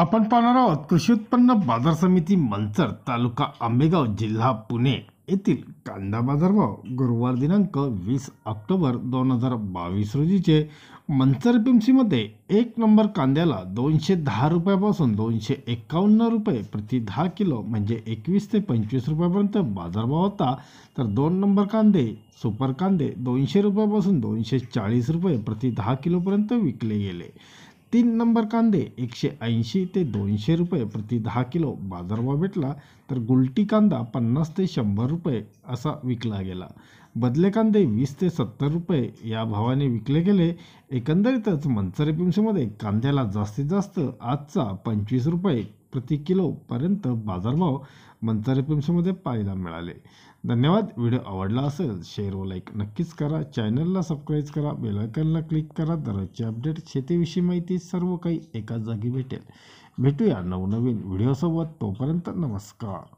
आपण पाहणार आहोत कृषी उत्पन्न बाजार समिती मंचर तालुका आंबेगाव जिल्हा पुणे येथील कांदा बाजारभाव गुरुवार दिनांक वीस ऑक्टोबर दोन हजार बावीस रोजीचे मंचर पिमसीमध्ये एक नंबर कांद्याला दोनशे दहा रुपयापासून दोनशे एकावन्न रुपये प्रति दहा किलो म्हणजे एकवीस ते पंचवीस रुपयापर्यंत बाजारभाव होता तर दोन नंबर कांदे सुपर कांदे दोनशे रुपयापासून दोनशे चाळीस रुपये प्रति दहा किलोपर्यंत विकले गेले तीन नंबर कांदे एकशे ऐंशी ते दोनशे रुपये प्रति दहा किलो बाजारभाव भेटला तर गुलटी कांदा पन्नास ते शंभर रुपये असा विकला गेला बदले कांदे वीस ते सत्तर रुपये या भावाने विकले गेले एकंदरीतच मनसरे पिंशमध्ये कांद्याला जास्तीत जास्त आजचा पंचवीस रुपये प्रति किलोपर्यंत बाजारभाव मंचारे पिम्समध्ये पाहायला मिळाले धन्यवाद व्हिडिओ आवडला असेल शेअर व लाईक नक्कीच करा चॅनलला सबस्क्राईब करा बेलायकनला क्लिक करा दररोजचे अपडेट शेतीविषयी माहिती सर्व काही एकाच जागी भेटेल भेटूया नवनवीन व्हिडिओसोबत तोपर्यंत नमस्कार